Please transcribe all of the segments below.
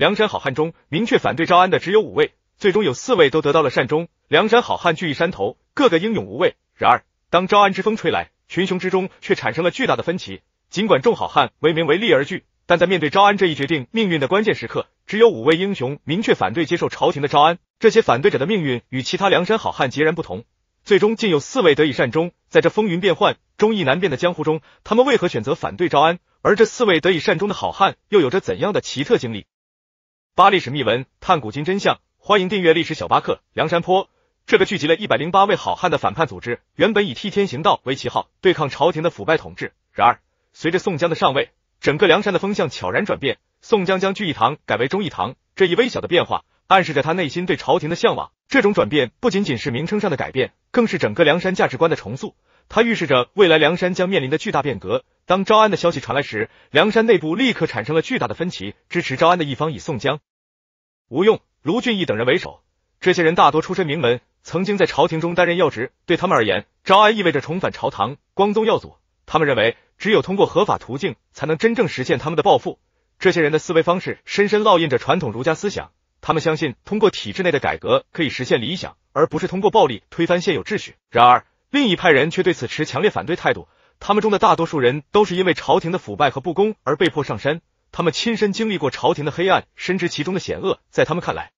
梁山好汉中，明确反对招安的只有五位，最终有四位都得到了善终。梁山好汉聚义山头，个个英勇无畏。然而，当招安之风吹来，群雄之中却产生了巨大的分歧。尽管众好汉为名为利而聚，但在面对招安这一决定命运的关键时刻，只有五位英雄明确反对接受朝廷的招安。这些反对者的命运与其他梁山好汉截然不同，最终竟有四位得以善终。在这风云变幻、忠义难辨的江湖中，他们为何选择反对招安？而这四位得以善终的好汉又有着怎样的奇特经历？巴历史秘闻探古今真相，欢迎订阅历史小巴克。梁山坡这个聚集了一百零八位好汉的反叛组织，原本以替天行道为旗号，对抗朝廷的腐败统治。然而，随着宋江的上位，整个梁山的风向悄然转变。宋江将聚义堂改为忠义堂，这一微小的变化，暗示着他内心对朝廷的向往。这种转变不仅仅是名称上的改变，更是整个梁山价值观的重塑。它预示着未来梁山将面临的巨大变革。当招安的消息传来时，梁山内部立刻产生了巨大的分歧。支持招安的一方以宋江。吴用、卢俊义等人为首，这些人大多出身名门，曾经在朝廷中担任要职。对他们而言，招安意味着重返朝堂、光宗耀祖。他们认为，只有通过合法途径，才能真正实现他们的抱负。这些人的思维方式深深烙印着传统儒家思想，他们相信通过体制内的改革可以实现理想，而不是通过暴力推翻现有秩序。然而，另一派人却对此持强烈反对态度。他们中的大多数人都是因为朝廷的腐败和不公而被迫上山。他们亲身经历过朝廷的黑暗，深知其中的险恶。在他们看来，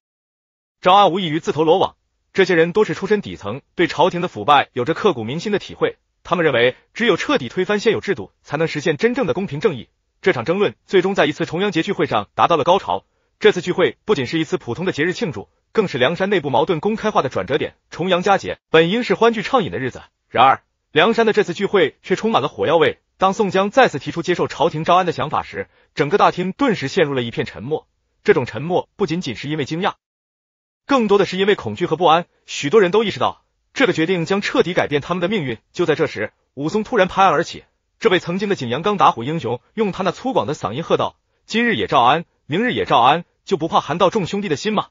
张安无异于自投罗网。这些人多是出身底层，对朝廷的腐败有着刻骨铭心的体会。他们认为，只有彻底推翻现有制度，才能实现真正的公平正义。这场争论最终在一次重阳节聚会上达到了高潮。这次聚会不仅是一次普通的节日庆祝，更是梁山内部矛盾公开化的转折点。重阳佳节本应是欢聚畅饮的日子，然而……梁山的这次聚会却充满了火药味。当宋江再次提出接受朝廷招安的想法时，整个大厅顿时陷入了一片沉默。这种沉默不仅仅是因为惊讶，更多的是因为恐惧和不安。许多人都意识到，这个决定将彻底改变他们的命运。就在这时，武松突然拍案而起，这位曾经的景阳冈打虎英雄用他那粗犷的嗓音喝道：“今日也招安，明日也招安，就不怕寒到众兄弟的心吗？”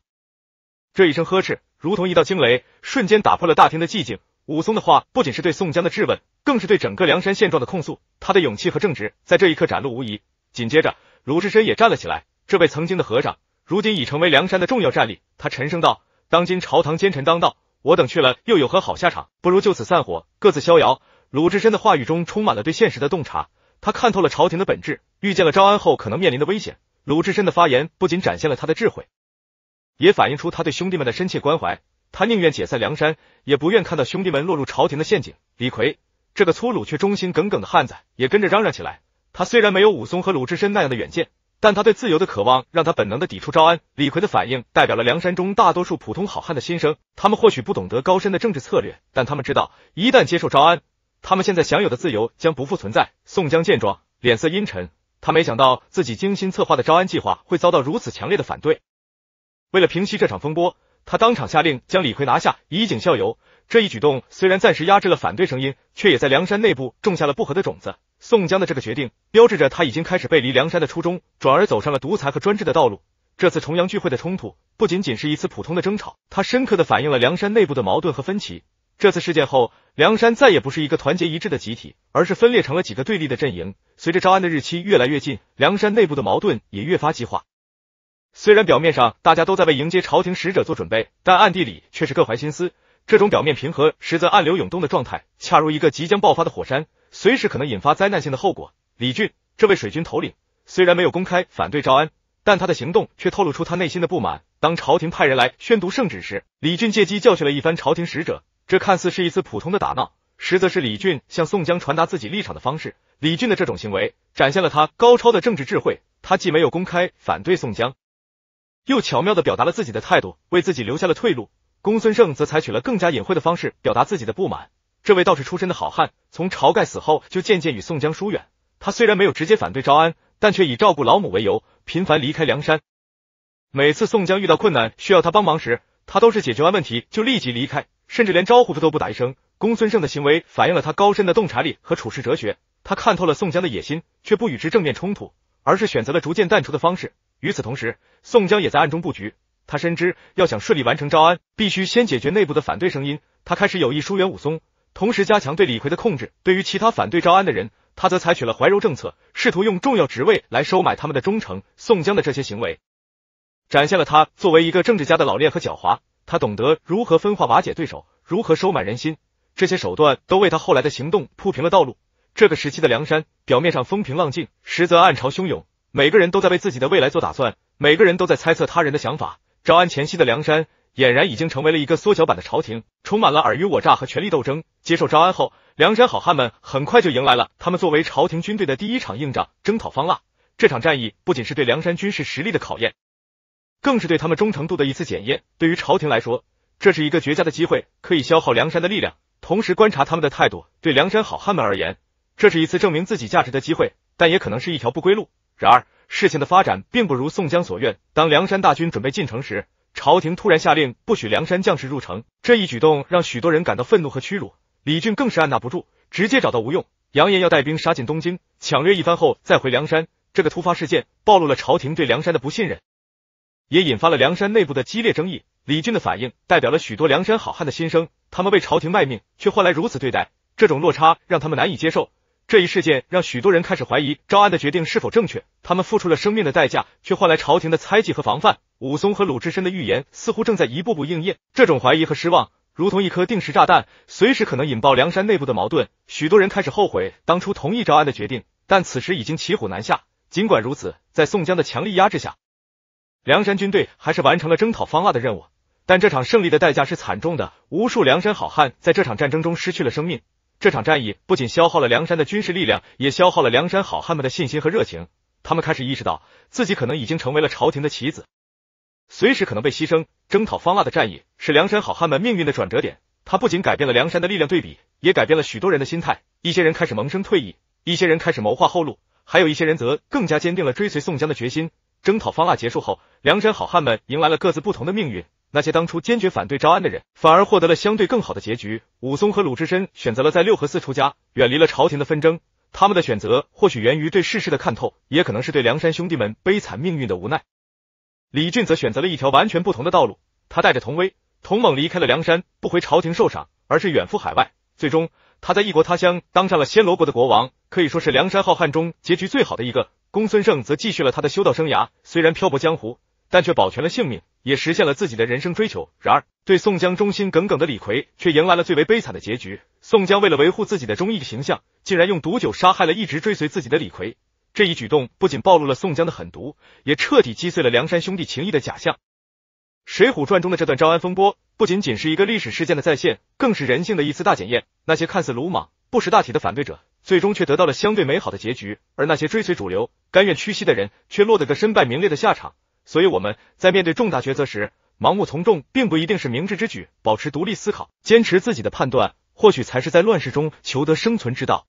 这一声呵斥如同一道惊雷，瞬间打破了大厅的寂静。武松的话不仅是对宋江的质问，更是对整个梁山现状的控诉。他的勇气和正直在这一刻展露无遗。紧接着，鲁智深也站了起来。这位曾经的和尚，如今已成为梁山的重要战力。他沉声道：“当今朝堂奸臣当道，我等去了又有何好下场？不如就此散伙，各自逍遥。”鲁智深的话语中充满了对现实的洞察，他看透了朝廷的本质，遇见了招安后可能面临的危险。鲁智深的发言不仅展现了他的智慧，也反映出他对兄弟们的深切关怀。他宁愿解散梁山，也不愿看到兄弟们落入朝廷的陷阱。李逵这个粗鲁却忠心耿耿的汉子也跟着嚷嚷起来。他虽然没有武松和鲁智深那样的远见，但他对自由的渴望让他本能的抵触招安。李逵的反应代表了梁山中大多数普通好汉的心声。他们或许不懂得高深的政治策略，但他们知道，一旦接受招安，他们现在享有的自由将不复存在。宋江见状，脸色阴沉。他没想到自己精心策划的招安计划会遭到如此强烈的反对。为了平息这场风波，他当场下令将李逵拿下，以儆效尤。这一举动虽然暂时压制了反对声音，却也在梁山内部种下了不和的种子。宋江的这个决定标志着他已经开始背离梁山的初衷，转而走上了独裁和专制的道路。这次重阳聚会的冲突不仅仅是一次普通的争吵，它深刻的反映了梁山内部的矛盾和分歧。这次事件后，梁山再也不是一个团结一致的集体，而是分裂成了几个对立的阵营。随着招安的日期越来越近，梁山内部的矛盾也越发激化。虽然表面上大家都在为迎接朝廷使者做准备，但暗地里却是各怀心思。这种表面平和，实则暗流涌动的状态，恰如一个即将爆发的火山，随时可能引发灾难性的后果。李俊这位水军头领，虽然没有公开反对招安，但他的行动却透露出他内心的不满。当朝廷派人来宣读圣旨时，李俊借机教训了一番朝廷使者。这看似是一次普通的打闹，实则是李俊向宋江传达自己立场的方式。李俊的这种行为，展现了他高超的政治智慧。他既没有公开反对宋江。又巧妙的表达了自己的态度，为自己留下了退路。公孙胜则采取了更加隐晦的方式表达自己的不满。这位道士出身的好汉，从晁盖死后就渐渐与宋江疏远。他虽然没有直接反对招安，但却以照顾老母为由，频繁离开梁山。每次宋江遇到困难需要他帮忙时，他都是解决完问题就立即离开，甚至连招呼都不打一声。公孙胜的行为反映了他高深的洞察力和处事哲学。他看透了宋江的野心，却不与之正面冲突，而是选择了逐渐淡出的方式。与此同时，宋江也在暗中布局。他深知要想顺利完成招安，必须先解决内部的反对声音。他开始有意疏远武松，同时加强对李逵的控制。对于其他反对招安的人，他则采取了怀柔政策，试图用重要职位来收买他们的忠诚。宋江的这些行为，展现了他作为一个政治家的老练和狡猾。他懂得如何分化瓦解对手，如何收买人心，这些手段都为他后来的行动铺平了道路。这个时期的梁山，表面上风平浪静，实则暗潮汹涌。每个人都在为自己的未来做打算，每个人都在猜测他人的想法。招安前夕的梁山，俨然已经成为了一个缩小版的朝廷，充满了尔虞我诈和权力斗争。接受招安后，梁山好汉们很快就迎来了他们作为朝廷军队的第一场硬仗——征讨方腊。这场战役不仅是对梁山军事实力的考验，更是对他们忠诚度的一次检验。对于朝廷来说，这是一个绝佳的机会，可以消耗梁山的力量，同时观察他们的态度。对梁山好汉们而言，这是一次证明自己价值的机会，但也可能是一条不归路。然而，事情的发展并不如宋江所愿。当梁山大军准备进城时，朝廷突然下令不许梁山将士入城。这一举动让许多人感到愤怒和屈辱。李俊更是按捺不住，直接找到吴用，扬言要带兵杀进东京，抢掠一番后再回梁山。这个突发事件暴露了朝廷对梁山的不信任，也引发了梁山内部的激烈争议。李俊的反应代表了许多梁山好汉的心声，他们为朝廷卖命，却换来如此对待，这种落差让他们难以接受。这一事件让许多人开始怀疑招安的决定是否正确，他们付出了生命的代价，却换来朝廷的猜忌和防范。武松和鲁智深的预言似乎正在一步步应验，这种怀疑和失望如同一颗定时炸弹，随时可能引爆梁山内部的矛盾。许多人开始后悔当初同意招安的决定，但此时已经骑虎难下。尽管如此，在宋江的强力压制下，梁山军队还是完成了征讨方腊的任务。但这场胜利的代价是惨重的，无数梁山好汉在这场战争中失去了生命。这场战役不仅消耗了梁山的军事力量，也消耗了梁山好汉们的信心和热情。他们开始意识到自己可能已经成为了朝廷的棋子，随时可能被牺牲。征讨方腊的战役是梁山好汉们命运的转折点，它不仅改变了梁山的力量对比，也改变了许多人的心态。一些人开始萌生退意，一些人开始谋划后路，还有一些人则更加坚定了追随宋江的决心。征讨方腊结束后，梁山好汉们迎来了各自不同的命运。那些当初坚决反对招安的人，反而获得了相对更好的结局。武松和鲁智深选择了在六合寺出家，远离了朝廷的纷争。他们的选择或许源于对世事的看透，也可能是对梁山兄弟们悲惨命运的无奈。李俊则选择了一条完全不同的道路，他带着童威、童猛离开了梁山，不回朝廷受赏，而是远赴海外。最终，他在异国他乡当上了暹罗国的国王，可以说是梁山好汉中结局最好的一个。公孙胜则继续了他的修道生涯，虽然漂泊江湖。但却保全了性命，也实现了自己的人生追求。然而，对宋江忠心耿耿的李逵却迎来了最为悲惨的结局。宋江为了维护自己的忠义形象，竟然用毒酒杀害了一直追随自己的李逵。这一举动不仅暴露了宋江的狠毒，也彻底击碎了梁山兄弟情谊的假象。《水浒传》中的这段招安风波，不仅仅是一个历史事件的再现，更是人性的一次大检验。那些看似鲁莽、不识大体的反对者，最终却得到了相对美好的结局；而那些追随主流、甘愿屈膝的人，却落得个身败名裂的下场。所以我们在面对重大抉择时，盲目从众并不一定是明智之举。保持独立思考，坚持自己的判断，或许才是在乱世中求得生存之道。